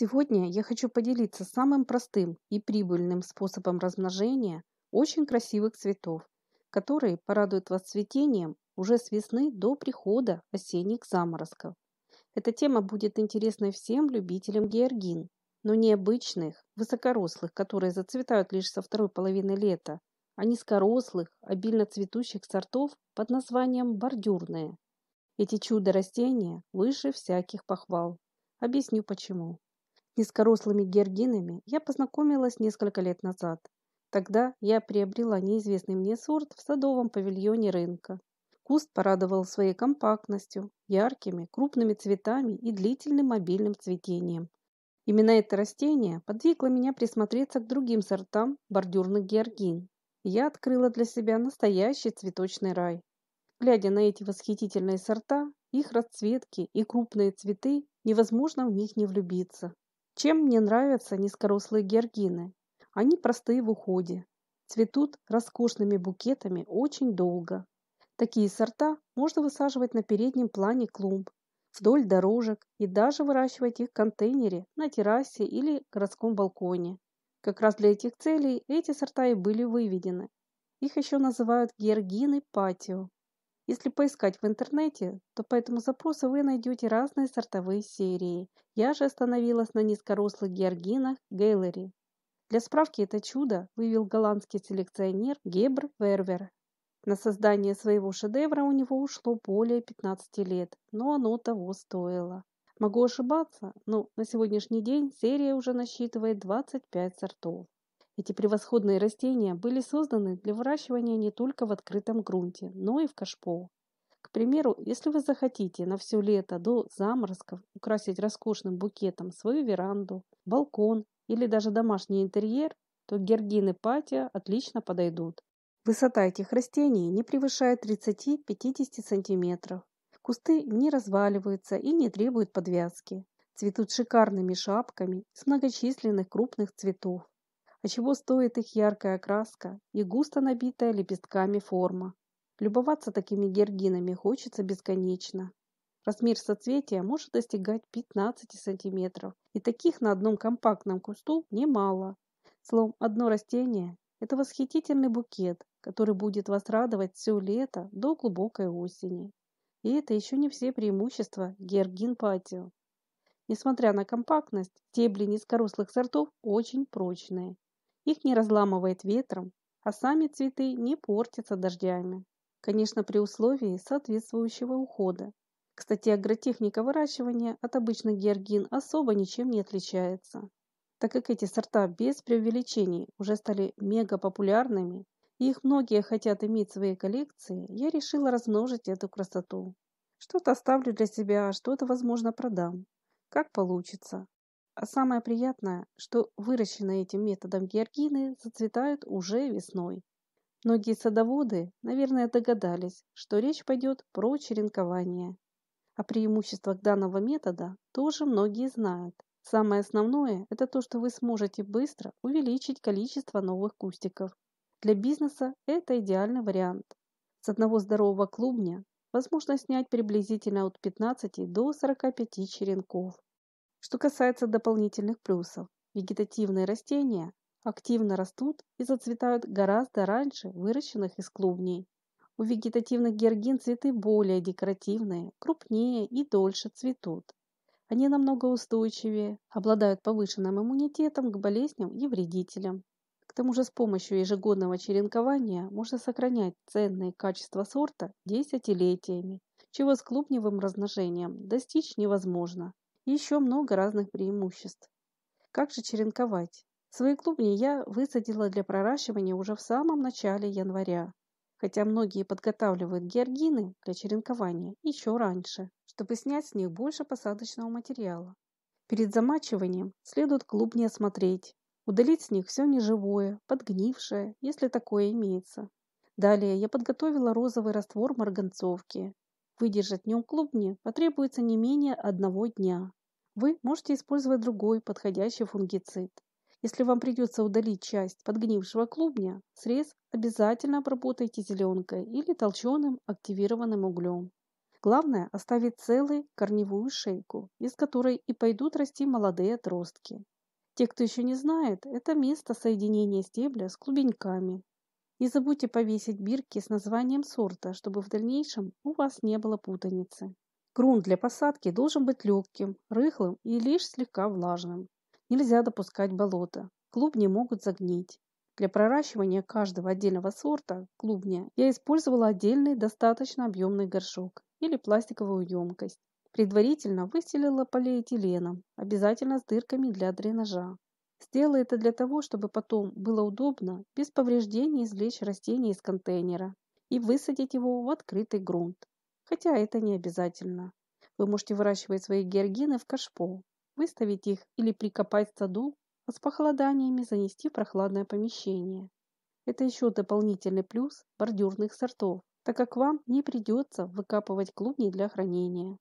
Сегодня я хочу поделиться самым простым и прибыльным способом размножения очень красивых цветов, которые порадуют вас цветением уже с весны до прихода осенних заморозков. Эта тема будет интересна всем любителям георгин, но не обычных, высокорослых, которые зацветают лишь со второй половины лета, а низкорослых, обильно цветущих сортов под названием бордюрные. Эти чудо-растения выше всяких похвал. Объясню почему низкорослыми георгинами я познакомилась несколько лет назад. Тогда я приобрела неизвестный мне сорт в садовом павильоне рынка. Куст порадовал своей компактностью, яркими, крупными цветами и длительным мобильным цветением. Именно это растение подвигло меня присмотреться к другим сортам бордюрных георгин. я открыла для себя настоящий цветочный рай. Глядя на эти восхитительные сорта, их расцветки и крупные цветы, невозможно в них не влюбиться. Чем мне нравятся низкорослые георгины? Они простые в уходе, цветут роскошными букетами очень долго. Такие сорта можно высаживать на переднем плане клумб, вдоль дорожек и даже выращивать их в контейнере на террасе или городском балконе. Как раз для этих целей эти сорта и были выведены. Их еще называют георгины патио. Если поискать в интернете, то по этому запросу вы найдете разные сортовые серии. Я же остановилась на низкорослых георгинах Гейлери. Для справки это чудо вывел голландский селекционер Гебр Вервер. На создание своего шедевра у него ушло более 15 лет, но оно того стоило. Могу ошибаться, но на сегодняшний день серия уже насчитывает 25 сортов. Эти превосходные растения были созданы для выращивания не только в открытом грунте, но и в кашпо. К примеру, если вы захотите на все лето до заморозков украсить роскошным букетом свою веранду, балкон или даже домашний интерьер, то гергины патия отлично подойдут. Высота этих растений не превышает 30-50 см. Кусты не разваливаются и не требуют подвязки. Цветут шикарными шапками с многочисленных крупных цветов. А чего стоит их яркая окраска и густо набитая лепестками форма? Любоваться такими гергинами хочется бесконечно. Размер соцветия может достигать 15 сантиметров, и таких на одном компактном кусту немало. Словом, одно растение – это восхитительный букет, который будет вас радовать все лето до глубокой осени. И это еще не все преимущества гергин патио. Несмотря на компактность, стебли низкорослых сортов очень прочные их не разламывает ветром, а сами цветы не портятся дождями. Конечно, при условии соответствующего ухода. Кстати, агротехника выращивания от обычных георгин особо ничем не отличается, так как эти сорта без преувеличений уже стали мега популярными и их многие хотят иметь в своей коллекции, я решила размножить эту красоту. Что-то оставлю для себя, а что-то, возможно, продам. Как получится. А самое приятное, что выращенные этим методом георгины зацветают уже весной. Многие садоводы, наверное, догадались, что речь пойдет про черенкование. О преимуществах данного метода тоже многие знают. Самое основное – это то, что вы сможете быстро увеличить количество новых кустиков. Для бизнеса это идеальный вариант. С одного здорового клубня возможно снять приблизительно от 15 до 45 черенков. Что касается дополнительных плюсов, вегетативные растения активно растут и зацветают гораздо раньше выращенных из клубней. У вегетативных георгин цветы более декоративные, крупнее и дольше цветут. Они намного устойчивее, обладают повышенным иммунитетом к болезням и вредителям. К тому же с помощью ежегодного черенкования можно сохранять ценные качества сорта десятилетиями, чего с клубневым размножением достичь невозможно еще много разных преимуществ. Как же черенковать? Свои клубни я высадила для проращивания уже в самом начале января, хотя многие подготавливают георгины для черенкования еще раньше, чтобы снять с них больше посадочного материала. Перед замачиванием следует клубни осмотреть, удалить с них все неживое, подгнившее, если такое имеется. Далее я подготовила розовый раствор марганцовки. Выдержать в нем клубни потребуется не менее одного дня. Вы можете использовать другой подходящий фунгицид. Если вам придется удалить часть подгнившего клубня, срез обязательно обработайте зеленкой или толченым активированным углем. Главное – оставить целую корневую шейку, из которой и пойдут расти молодые отростки. Те, кто еще не знает, это место соединения стебля с клубеньками. Не забудьте повесить бирки с названием сорта, чтобы в дальнейшем у вас не было путаницы. Грунт для посадки должен быть легким, рыхлым и лишь слегка влажным. Нельзя допускать болота. Клубни могут загнить. Для проращивания каждого отдельного сорта клубня я использовала отдельный достаточно объемный горшок или пластиковую емкость. Предварительно выстелила полиэтиленом, обязательно с дырками для дренажа. Сделала это для того, чтобы потом было удобно без повреждений извлечь растение из контейнера и высадить его в открытый грунт. Хотя это не обязательно. Вы можете выращивать свои георгины в кашпо, выставить их или прикопать в саду, а с похолоданиями занести в прохладное помещение. Это еще дополнительный плюс бордюрных сортов, так как вам не придется выкапывать клубни для хранения.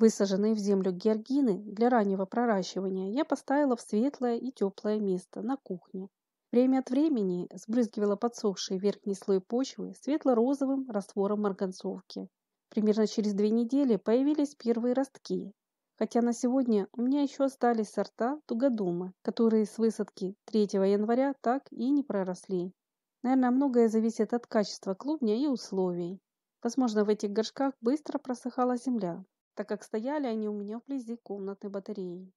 Высаженные в землю георгины для раннего проращивания я поставила в светлое и теплое место на кухне. Время от времени сбрызгивала подсохший верхний слой почвы светло-розовым раствором марганцовки. Примерно через две недели появились первые ростки, хотя на сегодня у меня еще остались сорта тугодума, которые с высадки 3 января так и не проросли. Наверное, многое зависит от качества клубня и условий. Возможно, в этих горшках быстро просыхала земля, так как стояли они у меня вблизи комнатной батареи.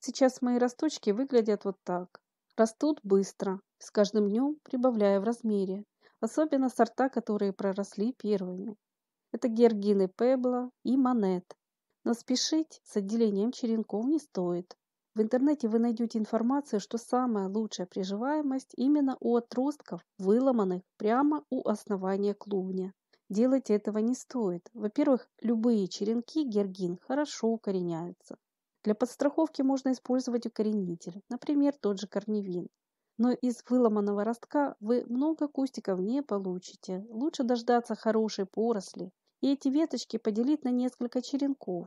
Сейчас мои росточки выглядят вот так. Растут быстро, с каждым днем прибавляя в размере, особенно сорта, которые проросли первыми. Это Гергины Пебло и Монет. Но спешить с отделением черенков не стоит. В интернете вы найдете информацию, что самая лучшая приживаемость именно у отростков, выломанных прямо у основания клубня. Делать этого не стоит. Во-первых, любые черенки гергин хорошо укореняются. Для подстраховки можно использовать укоренитель, например, тот же корневин но из выломанного ростка вы много кустиков не получите. Лучше дождаться хорошей поросли и эти веточки поделить на несколько черенков.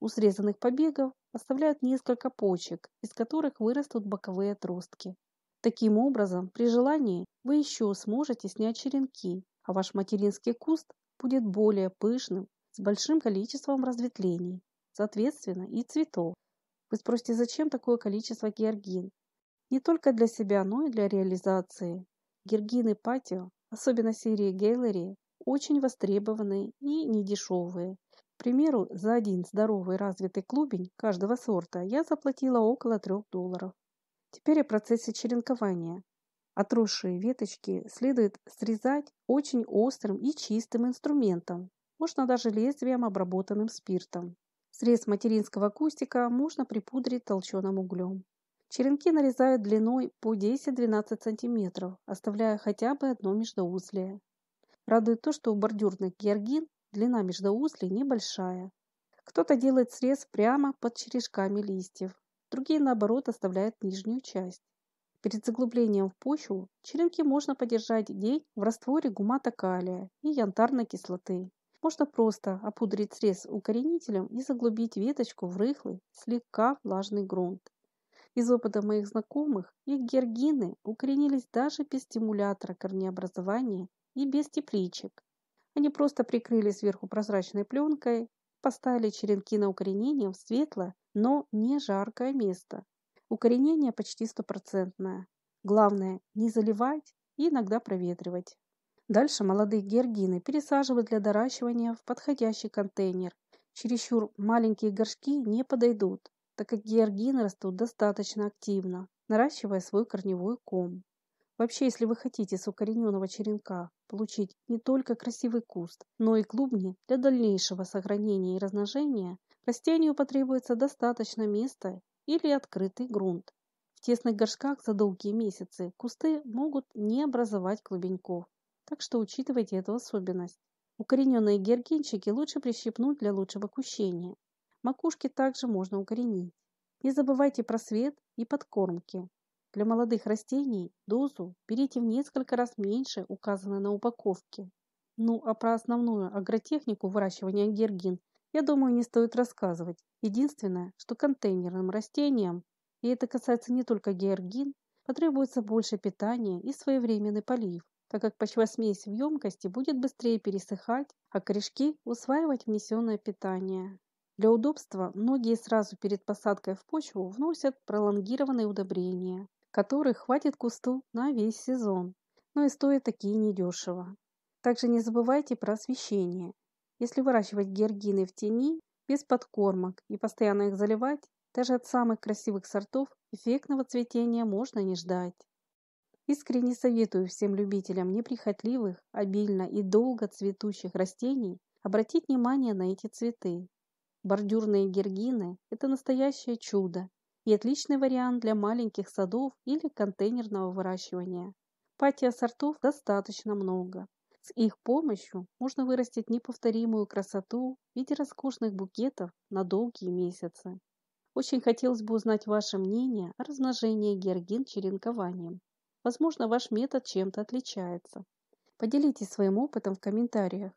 У срезанных побегов оставляют несколько почек, из которых вырастут боковые отростки. Таким образом, при желании вы еще сможете снять черенки, а ваш материнский куст будет более пышным, с большим количеством разветвлений, соответственно, и цветов. Вы спросите, зачем такое количество георгин? Не только для себя, но и для реализации. Гергины патио, особенно серии Гейлори, очень востребованные и недешевые. К примеру, за один здоровый развитый клубень каждого сорта я заплатила около 3 долларов. Теперь о процессе черенкования. Отросшие веточки следует срезать очень острым и чистым инструментом, можно даже лезвием, обработанным спиртом. Срез материнского кустика можно припудрить толченым углем. Черенки нарезают длиной по 10-12 см, оставляя хотя бы одно междоузлие. Радует то, что у бордюрных георгин длина междоузлий небольшая. Кто-то делает срез прямо под черешками листьев, другие наоборот оставляют нижнюю часть. Перед заглублением в почву черенки можно подержать день в растворе гумата калия и янтарной кислоты. Можно просто опудрить срез укоренителем и заглубить веточку в рыхлый, слегка влажный грунт. Из опыта моих знакомых их гергины укоренились даже без стимулятора корнеобразования и без тепличек. Они просто прикрыли сверху прозрачной пленкой, поставили черенки на укоренение в светлое, но не жаркое место. Укоренение почти стопроцентное. Главное не заливать и иногда проветривать. Дальше молодые гергины пересаживают для доращивания в подходящий контейнер. Чересчур маленькие горшки не подойдут так как георгины растут достаточно активно, наращивая свой корневой ком. Вообще, если вы хотите с укорененного черенка получить не только красивый куст, но и клубни, для дальнейшего сохранения и размножения растению потребуется достаточно места или открытый грунт. В тесных горшках за долгие месяцы кусты могут не образовать клубеньков, так что учитывайте эту особенность. Укорененные гергинчики лучше прищипнуть для лучшего кущения, Макушки также можно укоренить. Не забывайте про свет и подкормки. Для молодых растений дозу берите в несколько раз меньше указанной на упаковке. Ну а про основную агротехнику выращивания гергин я думаю не стоит рассказывать. Единственное, что контейнерным растениям, и это касается не только гергин, потребуется больше питания и своевременный полив, так как почвосмесь в емкости будет быстрее пересыхать, а корешки усваивать внесенное питание. Для удобства многие сразу перед посадкой в почву вносят пролонгированные удобрения, которых хватит кусту на весь сезон, но и стоят такие недешево. Также не забывайте про освещение. Если выращивать георгины в тени, без подкормок и постоянно их заливать, даже от самых красивых сортов эффектного цветения можно не ждать. Искренне советую всем любителям неприхотливых, обильно и долго цветущих растений обратить внимание на эти цветы. Бордюрные гергины – это настоящее чудо и отличный вариант для маленьких садов или контейнерного выращивания. Патия сортов достаточно много. С их помощью можно вырастить неповторимую красоту в виде роскошных букетов на долгие месяцы. Очень хотелось бы узнать ваше мнение о размножении георгин черенкованием. Возможно, ваш метод чем-то отличается. Поделитесь своим опытом в комментариях.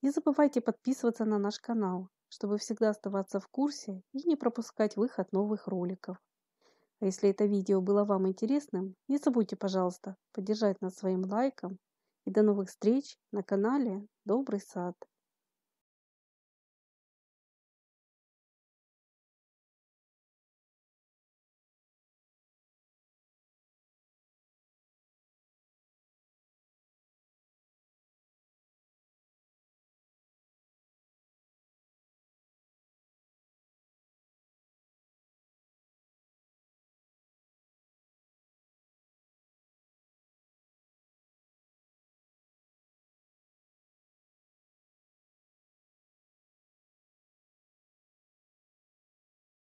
Не забывайте подписываться на наш канал чтобы всегда оставаться в курсе и не пропускать выход новых роликов. А если это видео было вам интересным, не забудьте, пожалуйста, поддержать нас своим лайком. И до новых встреч на канале Добрый сад.